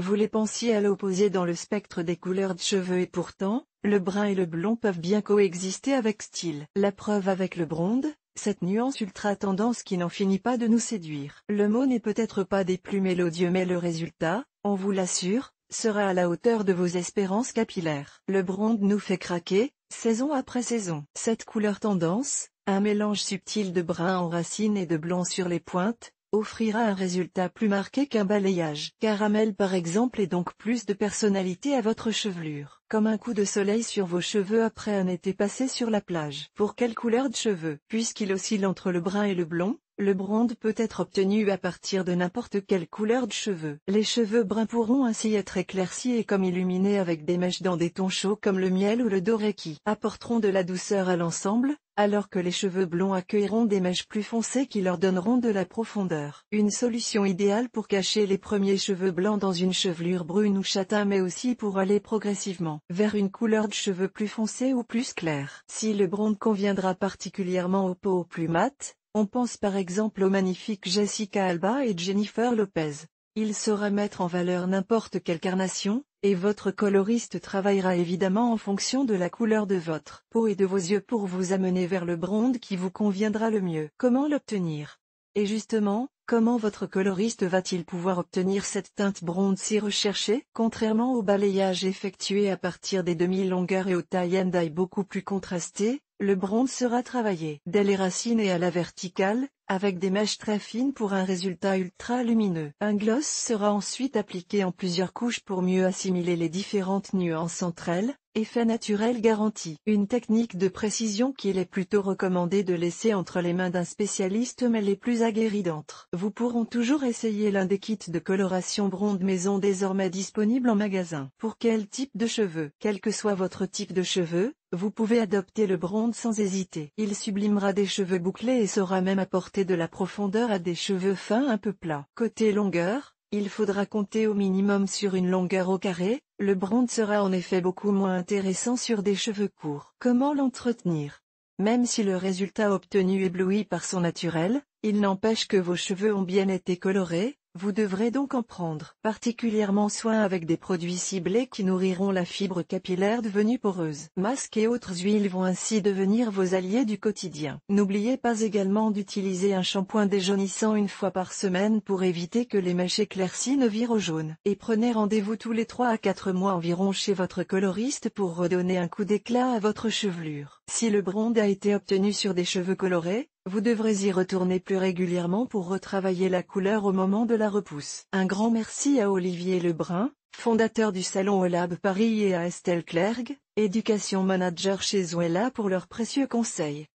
Vous les pensiez à l'opposé dans le spectre des couleurs de cheveux et pourtant, le brun et le blond peuvent bien coexister avec style. La preuve avec le bronde, cette nuance ultra tendance qui n'en finit pas de nous séduire. Le mot n'est peut-être pas des plus mélodieux mais le résultat, on vous l'assure, sera à la hauteur de vos espérances capillaires. Le bronde nous fait craquer, saison après saison. Cette couleur tendance, un mélange subtil de brun en racine et de blanc sur les pointes, offrira un résultat plus marqué qu'un balayage. Caramel par exemple est donc plus de personnalité à votre chevelure. Comme un coup de soleil sur vos cheveux après un été passé sur la plage. Pour quelle couleur de cheveux Puisqu'il oscille entre le brun et le blond, le bronze peut être obtenu à partir de n'importe quelle couleur de cheveux. Les cheveux bruns pourront ainsi être éclaircis et comme illuminés avec des mèches dans des tons chauds comme le miel ou le doré qui apporteront de la douceur à l'ensemble, alors que les cheveux blonds accueilleront des mèches plus foncées qui leur donneront de la profondeur. Une solution idéale pour cacher les premiers cheveux blancs dans une chevelure brune ou châtain mais aussi pour aller progressivement vers une couleur de cheveux plus foncée ou plus claire. Si le bronze conviendra particulièrement aux peaux plus mates, on pense par exemple aux magnifiques Jessica Alba et Jennifer Lopez. Il saura mettre en valeur n'importe quelle carnation, et votre coloriste travaillera évidemment en fonction de la couleur de votre peau et de vos yeux pour vous amener vers le bronze qui vous conviendra le mieux. Comment l'obtenir Et justement, Comment votre coloriste va-t-il pouvoir obtenir cette teinte bronze si recherchée Contrairement au balayage effectué à partir des demi-longueurs et au taille and dye beaucoup plus contrasté, le bronze sera travaillé dès les racines et à la verticale, avec des mèches très fines pour un résultat ultra lumineux. Un gloss sera ensuite appliqué en plusieurs couches pour mieux assimiler les différentes nuances entre elles, effet naturel garanti. Une technique de précision qu'il est plutôt recommandé de laisser entre les mains d'un spécialiste mais les plus aguerris d'entre vous pourront toujours essayer l'un des kits de coloration Bronde Maison désormais disponible en magasin. Pour quel type de cheveux Quel que soit votre type de cheveux, vous pouvez adopter le Bronde sans hésiter. Il sublimera des cheveux bouclés et saura même apporter de la profondeur à des cheveux fins un peu plats. Côté longueur, il faudra compter au minimum sur une longueur au carré, le Bronde sera en effet beaucoup moins intéressant sur des cheveux courts. Comment l'entretenir même si le résultat obtenu éblouit par son naturel, il n'empêche que vos cheveux ont bien été colorés, vous devrez donc en prendre particulièrement soin avec des produits ciblés qui nourriront la fibre capillaire devenue poreuse. Masques et autres huiles vont ainsi devenir vos alliés du quotidien. N'oubliez pas également d'utiliser un shampoing déjaunissant une fois par semaine pour éviter que les mèches éclaircies ne virent au jaune. Et prenez rendez-vous tous les 3 à 4 mois environ chez votre coloriste pour redonner un coup d'éclat à votre chevelure. Si le bronze a été obtenu sur des cheveux colorés, vous devrez y retourner plus régulièrement pour retravailler la couleur au moment de la repousse. Un grand merci à Olivier Lebrun, fondateur du Salon OLAB Paris et à Estelle Clergue, éducation manager chez Zuela pour leurs précieux conseils.